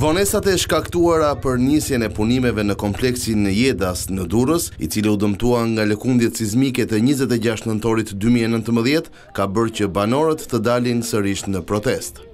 Vonesat e shkaktuara për njësjen e punimeve në kompleksin Jedas në Durës, i cili u dëmtua nga lëkundjet sismike të 26 nëntorit 2019, ka bërë që banorët të dalin sërish në protestë.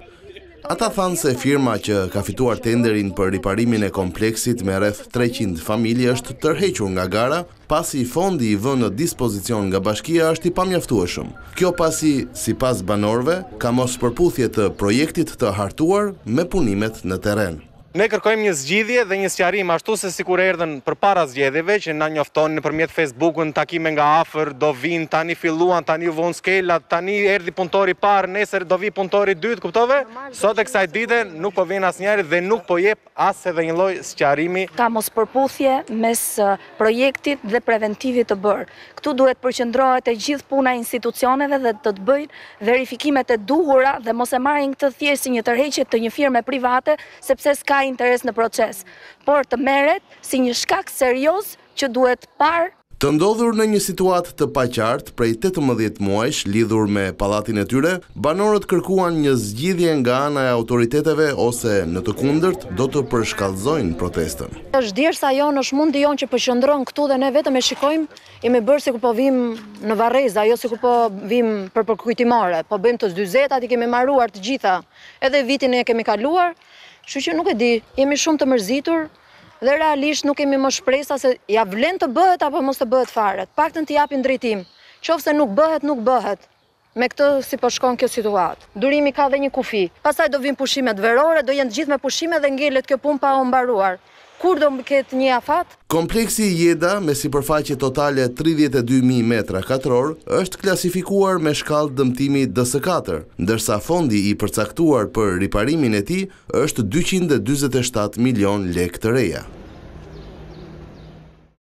Ata thanë se firma që ka fituar tenderin për riparimin e kompleksit me rreth 300 familje është tërhequr nga gara, pasi fondi i vënë në dispozicion nga bashkia është i pamjaftueshëm. Kjo pasi, si pas banorve, ka mos përputhje të projektit të hartuar me punimet në teren. Ne kërkojmë një zgjidhje dhe një sqarim ashtu se sikur për përpara zgjedhjeve që na njofton nëpërmjet Facebook-un takime nga afër, do vin tani filluan, tani vonë skelat, tani erdhi punëtori i parë, nesër do vi punëtori i dytë, kuptove? Sot e kësaj dite nuk po vjen asnjëri dhe nuk po jep as edhe një lloj sqarimi. Ka mos përputhje mes projektit dhe preventivit të bërë. Ktu duhet përqendrohet të gjithë puna institucioneve dhe të të bëjnë verifikimet e duhura dhe mos e marrin këtë thjesht një tërheqje të një firme private, sepse s'ka interes në proces, por të meret si një shkak serios që duhet parë. Të ndodhur në një situatë të paqartë prej 18 muajsh lidhur me palatin e tyre, banorët kërkuan një zgjidhje nga ana e autoriteteve ose në të kundërt do të përshkallëzojnë protestën. Është dirë sa jonë është mundi jonë që përshëndronë këtu dhe ne vetëm e shikojmë i me bërë si ku po vim në vareza, jo si ku po vim për përkujtimore, po bëjmë të zdyzetat i kemi maruar të gjitha, edhe vitin e kemi kaluar, Që që nuk e di, jemi shumë të mërzitur dhe realisht nuk kemi më shpresa se ja vlen të bëhet apo mos të bëhet faret. Pak të në t'japin drejtim, qofë se nuk bëhet, nuk bëhet me këtë si po shkon kjo situatë. Durimi ka dhe një kufi. Pasaj do vinë pushimet verore, do jenë gjithë me pushime dhe ngellet kjo pun pa o mbaruar kur do më këtë një afat? Kompleksi jeda me si përfaqe totale 32.000 metra katror është klasifikuar me shkallë dëmtimi DS4, ndërsa fondi i përcaktuar për riparimin e ti është 227 milion lek të reja.